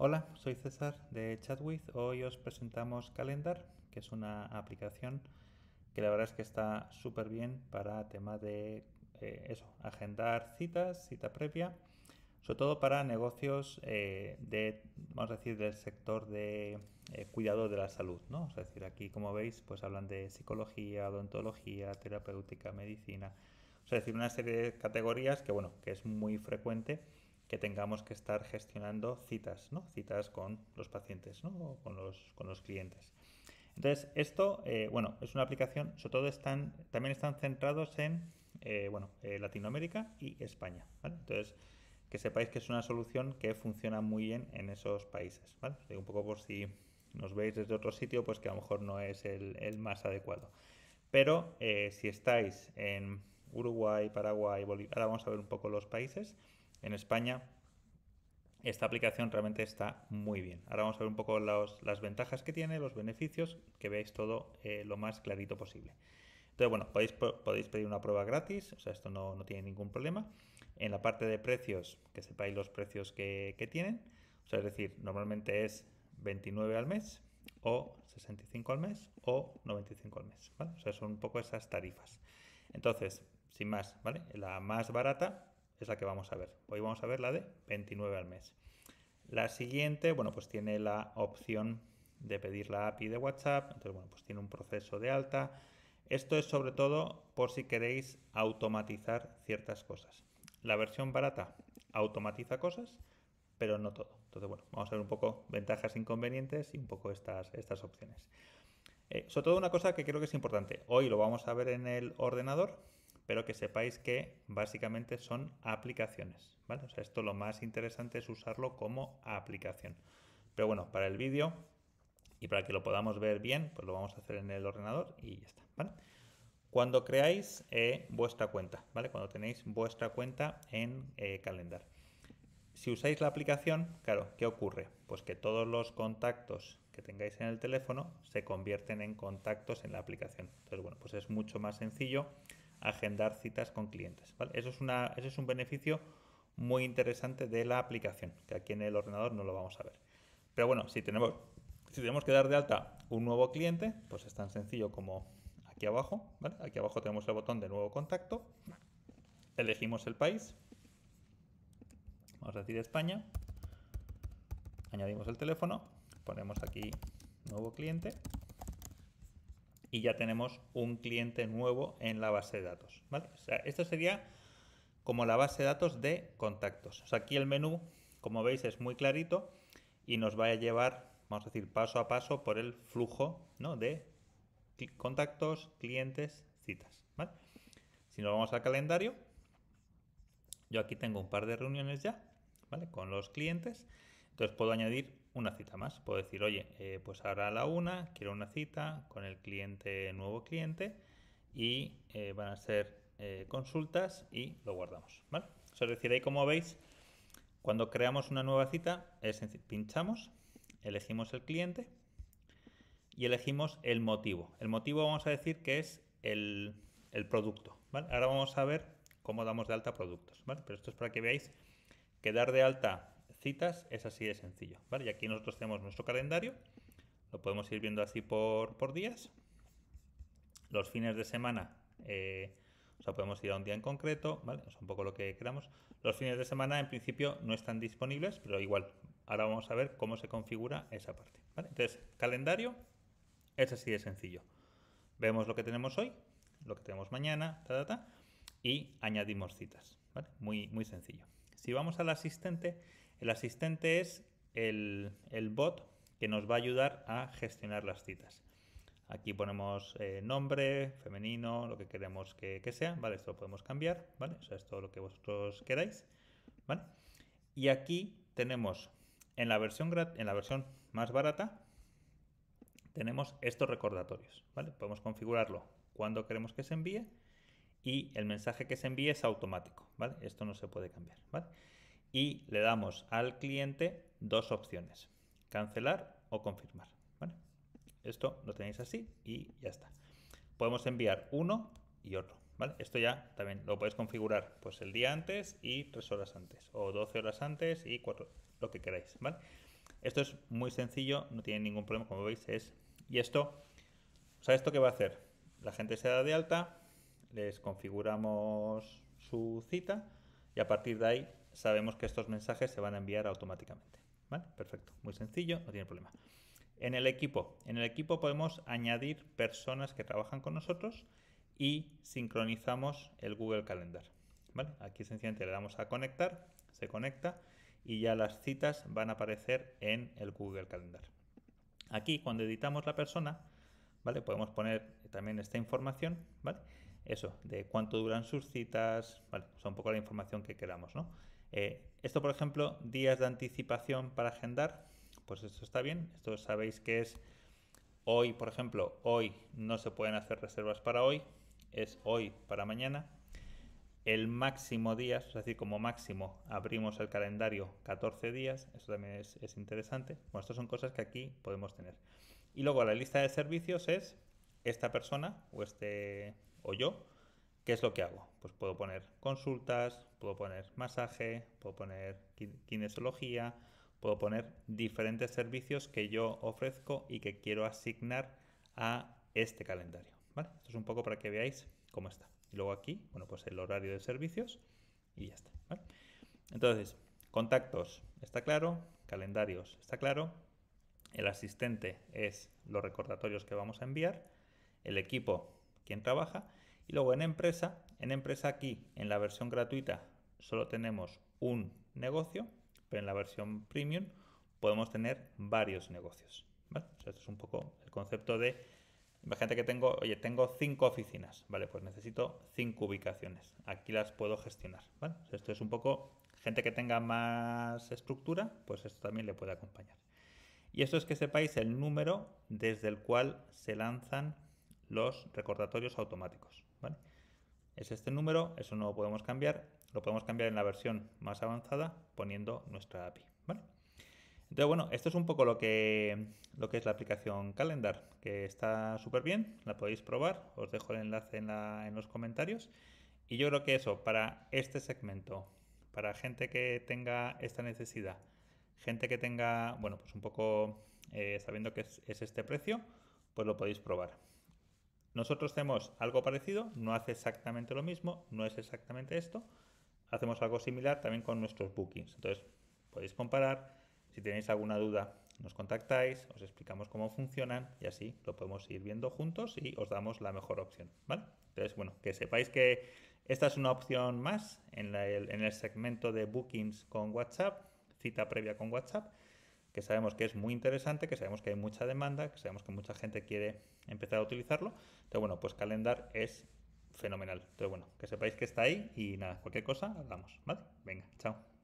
Hola, soy César de ChatWith. Hoy os presentamos Calendar, que es una aplicación que la verdad es que está súper bien para tema de eh, eso, agendar citas, cita previa, sobre todo para negocios eh, de, vamos decir, del sector de eh, cuidado de la salud, ¿no? Es decir, aquí como veis, pues hablan de psicología, odontología, terapéutica, medicina, es decir, una serie de categorías que, bueno, que es muy frecuente que tengamos que estar gestionando citas, ¿no? Citas con los pacientes, con los, con los clientes. Entonces, esto, eh, bueno, es una aplicación, sobre todo están, también están centrados en, eh, bueno, eh, Latinoamérica y España, Entonces, que sepáis que es una solución que funciona muy bien en esos países, un poco por si nos veis desde otro sitio, pues que a lo mejor no es el, el más adecuado. Pero si estáis en Uruguay, Paraguay, Bolivia, ahora vamos a ver un poco los países, en España, esta aplicación realmente está muy bien. Ahora vamos a ver un poco las ventajas que tiene, los beneficios, que veáis todo eh, lo más clarito posible. Entonces, bueno, podéis, podéis pedir una prueba gratis, o sea, esto no, tiene ningún problema. En la parte de precios, que sepáis los precios que, tienen, o sea, es decir, normalmente es 29 al mes o 65 al mes o 95 al mes, O sea, son un poco esas tarifas. Entonces, sin más, ¿vale? La más barata es la que vamos a ver. Hoy vamos a ver la de 29 al mes. La siguiente, bueno, pues tiene la opción de pedir la API de WhatsApp. Entonces, bueno, pues tiene un proceso de alta. Esto es sobre todo por si queréis automatizar ciertas cosas. La versión barata automatiza cosas, pero no todo. Entonces, bueno, vamos a ver un poco ventajas, inconvenientes y un poco estas, estas opciones. Eh, sobre todo una cosa que creo que es importante. Hoy lo vamos a ver en el ordenador, pero que sepáis que básicamente son aplicaciones, ¿vale? O sea, esto lo más interesante es usarlo como aplicación. Pero bueno, para el vídeo y para que lo podamos ver bien, pues lo vamos a hacer en el ordenador y ya está, Cuando creáis eh, vuestra cuenta, ¿vale? Cuando tenéis vuestra cuenta en eh, Calendar. Si usáis la aplicación, claro, ¿qué ocurre? Pues que todos los contactos que tengáis en el teléfono se convierten en contactos en la aplicación. Entonces, bueno, pues es mucho más sencillo agendar citas con clientes. Eso, es una, es un beneficio muy interesante de la aplicación, que aquí en el ordenador no lo vamos a ver. Pero bueno, si tenemos, si tenemos que dar de alta un nuevo cliente, pues es tan sencillo como aquí abajo, Aquí abajo tenemos el botón de nuevo contacto, elegimos el país, vamos a decir España, añadimos el teléfono, ponemos aquí nuevo cliente y ya tenemos un cliente nuevo en la base de datos. esto sería como la base de datos de contactos. aquí el menú, como veis, es muy clarito y nos va a llevar, vamos a decir, paso a paso por el flujo ¿no? de contactos, clientes, citas. Si nos vamos al calendario, yo aquí tengo un par de reuniones ya, ¿vale? Con los clientes. Entonces puedo añadir una cita más. Puedo decir, oye, eh, pues ahora a la una quiero una cita con el cliente, nuevo cliente, y eh, van a ser eh, consultas y lo guardamos. ¿vale? es decir, ahí como veis, cuando creamos una nueva cita, es decir, pinchamos, elegimos el cliente y elegimos el motivo. El motivo vamos a decir que es el, producto. Ahora vamos a ver cómo damos de alta productos. Pero esto es para que veáis que dar de alta citas, es así de sencillo, Y aquí nosotros tenemos nuestro calendario, lo podemos ir viendo así por, días. Los fines de semana, eh, o sea, podemos ir a un día en concreto, ¿vale? es un poco lo que queramos. Los fines de semana, en principio, no están disponibles, pero igual, ahora vamos a ver cómo se configura esa parte, Entonces, calendario es así de sencillo. Vemos lo que tenemos hoy, lo que tenemos mañana, ta, ta, y añadimos citas, Muy, muy sencillo. Si vamos al asistente, el asistente es el, bot que nos va a ayudar a gestionar las citas. Aquí ponemos eh, nombre, femenino, lo que queremos que, sea, ¿vale? Esto lo podemos cambiar, ¿vale? O sea, es todo lo que vosotros queráis, ¿vale? Y aquí tenemos, en la versión, en la versión más barata, tenemos estos recordatorios, ¿vale? Podemos configurarlo cuando queremos que se envíe y el mensaje que se envíe es automático, ¿vale? Esto no se puede cambiar, ¿vale? y le damos al cliente dos opciones, cancelar o confirmar. Esto lo tenéis así y ya está. Podemos enviar uno y otro. ¿vale? Esto ya también lo podéis configurar pues el día antes y tres horas antes, o 12 horas antes y cuatro, lo que queráis. ¿vale? Esto es muy sencillo, no tiene ningún problema, como veis es... Y esto, o sea, ¿esto qué va a hacer? La gente se da de alta, les configuramos su cita y a partir de ahí sabemos que estos mensajes se van a enviar automáticamente. Perfecto, muy sencillo, no tiene problema. En el equipo, en el equipo podemos añadir personas que trabajan con nosotros y sincronizamos el Google Calendar. Aquí sencillamente le damos a conectar, se conecta y ya las citas van a aparecer en el Google Calendar. Aquí cuando editamos la persona, ¿vale? Podemos poner también esta información, ¿vale? Eso, de cuánto duran sus citas, ¿vale? un poco la información que queramos, ¿no? Eh, esto, por ejemplo, días de anticipación para agendar, pues eso está bien. Esto sabéis que es hoy, por ejemplo, hoy no se pueden hacer reservas para hoy, es hoy para mañana. El máximo días, es decir, como máximo abrimos el calendario 14 días, eso también es, es interesante. Bueno, estas son cosas que aquí podemos tener. Y luego la lista de servicios es esta persona o este o yo ¿Qué es lo que hago? Pues puedo poner consultas, puedo poner masaje, puedo poner kinesiología, puedo poner diferentes servicios que yo ofrezco y que quiero asignar a este calendario. Esto es un poco para que veáis cómo está. Y luego aquí, bueno, pues el horario de servicios y ya está. Entonces, contactos, está claro, calendarios, está claro, el asistente es los recordatorios que vamos a enviar, el equipo, quien trabaja, y luego en empresa, en empresa aquí, en la versión gratuita, solo tenemos un negocio, pero en la versión premium podemos tener varios negocios. esto es un poco el concepto de, imagínate que tengo, oye, tengo cinco oficinas, ¿vale? Pues necesito cinco ubicaciones. Aquí las puedo gestionar, esto es un poco, gente que tenga más estructura, pues esto también le puede acompañar. Y esto es que sepáis el número desde el cual se lanzan los recordatorios automáticos. Es este número, eso no lo podemos cambiar, lo podemos cambiar en la versión más avanzada poniendo nuestra API, Entonces, bueno, esto es un poco lo que, lo que es la aplicación Calendar, que está súper bien, la podéis probar, os dejo el enlace en, los comentarios. Y yo creo que eso, para este segmento, para gente que tenga esta necesidad, gente que tenga, bueno, pues un poco eh, sabiendo que es, este precio, pues lo podéis probar. Nosotros hacemos algo parecido, no hace exactamente lo mismo, no es exactamente esto. Hacemos algo similar también con nuestros bookings. Entonces, podéis comparar. Si tenéis alguna duda, nos contactáis, os explicamos cómo funcionan y así lo podemos ir viendo juntos y os damos la mejor opción. Entonces, bueno, que sepáis que esta es una opción más en el segmento de bookings con WhatsApp, cita previa con WhatsApp que sabemos que es muy interesante, que sabemos que hay mucha demanda, que sabemos que mucha gente quiere empezar a utilizarlo. Pero bueno, pues Calendar es fenomenal. Pero bueno, que sepáis que está ahí y nada, cualquier cosa hablamos, ¿vale? Venga, chao.